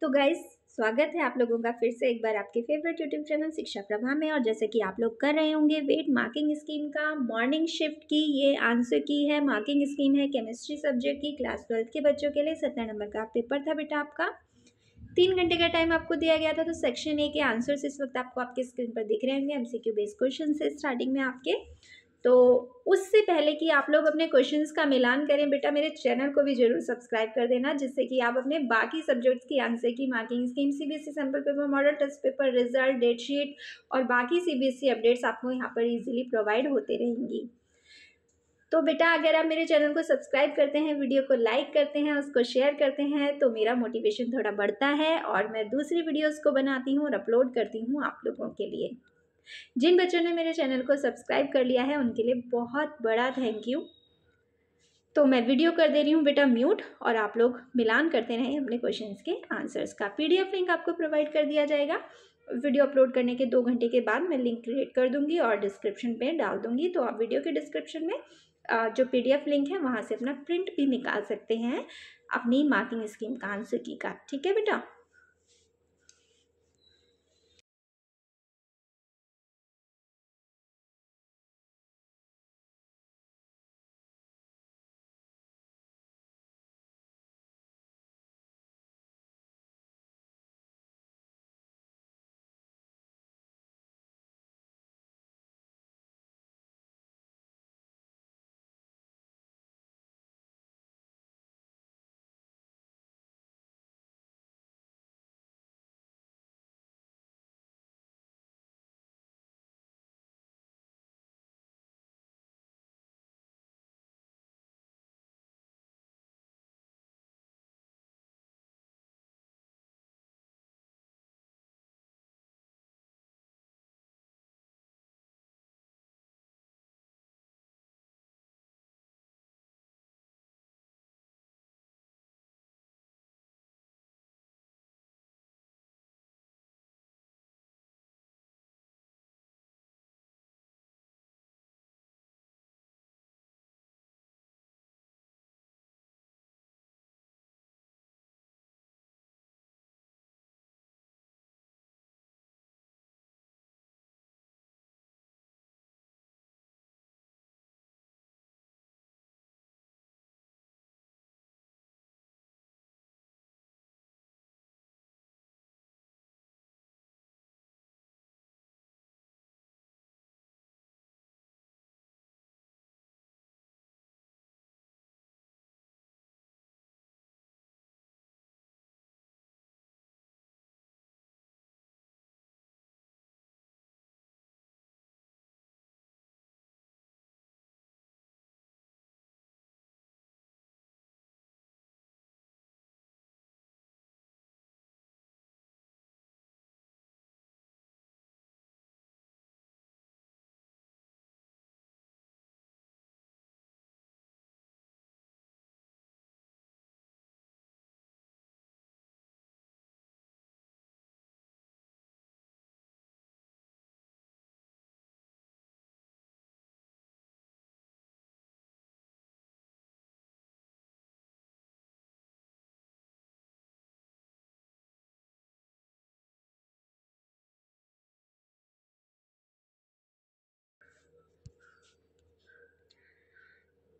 तो गाइज स्वागत है आप लोगों का फिर से एक बार आपके फेवरेट यूट्यूब चैनल शिक्षा प्रभा में और जैसे कि आप लोग कर रहे होंगे वेट मार्किंग स्कीम का मॉर्निंग शिफ्ट की ये आंसर की है मार्किंग स्कीम है केमिस्ट्री सब्जेक्ट की क्लास ट्वेल्थ के बच्चों के लिए सत्रह नंबर का पेपर था बेटा आपका तीन घंटे का टाइम आपको दिया गया था तो सेक्शन ए के आंसर्स इस वक्त आपको आपके स्क्रीन पर दिख रहे होंगे क्यू बेस्ड क्वेश्चन से स्टार्टिंग में आपके तो उससे पहले कि आप लोग अपने क्वेश्चंस का मिलान करें बेटा मेरे चैनल को भी जरूर सब्सक्राइब कर देना जिससे कि आप अपने बाकी सब्जेक्ट्स की answer key marking scheme CBSE sample paper model test paper result date sheet और बाकी सीबीएसई अपडेट्स e आपको यहाँ पर ईजिली प्रोवाइड होते रहेंगी तो बेटा अगर आप मेरे चैनल को सब्सक्राइब करते हैं वीडियो को लाइक करते हैं उसको शेयर करते हैं तो मेरा मोटिवेशन थोड़ा बढ़ता है और मैं दूसरी वीडियोज़ को बनाती हूँ और अपलोड करती हूँ आप लोगों के लिए जिन बच्चों ने मेरे चैनल को सब्सक्राइब कर लिया है उनके लिए बहुत बड़ा थैंक यू तो मैं वीडियो कर दे रही हूँ बेटा म्यूट और आप लोग मिलान करते रहें अपने क्वेश्चंस के आंसर्स का पीडीएफ लिंक आपको प्रोवाइड कर दिया जाएगा वीडियो अपलोड करने के दो घंटे के बाद मैं लिंक क्रिएट कर दूँगी और डिस्क्रिप्शन पे डाल दूँगी तो आप वीडियो के डिस्क्रिप्शन में जो पीडीएफ लिंक है वहाँ से अपना प्रिंट भी निकाल सकते हैं अपनी मार्किंग स्कीम का आंसर की का ठीक है बेटा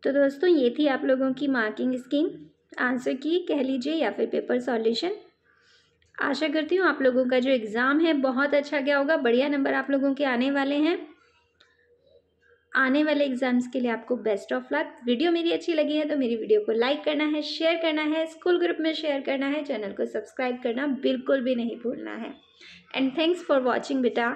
तो दोस्तों ये थी आप लोगों की मार्किंग स्कीम आंसर की कह लीजिए या फिर पेपर सॉल्यूशन आशा करती हूँ आप लोगों का जो एग्ज़ाम है बहुत अच्छा गया होगा बढ़िया नंबर आप लोगों के आने वाले हैं आने वाले एग्ज़ाम्स के लिए आपको बेस्ट ऑफ लक वीडियो मेरी अच्छी लगी है तो मेरी वीडियो को लाइक करना है शेयर करना है स्कूल ग्रुप में शेयर करना है चैनल को सब्सक्राइब करना बिल्कुल भी नहीं भूलना है एंड थैंक्स फॉर वॉचिंग बेटा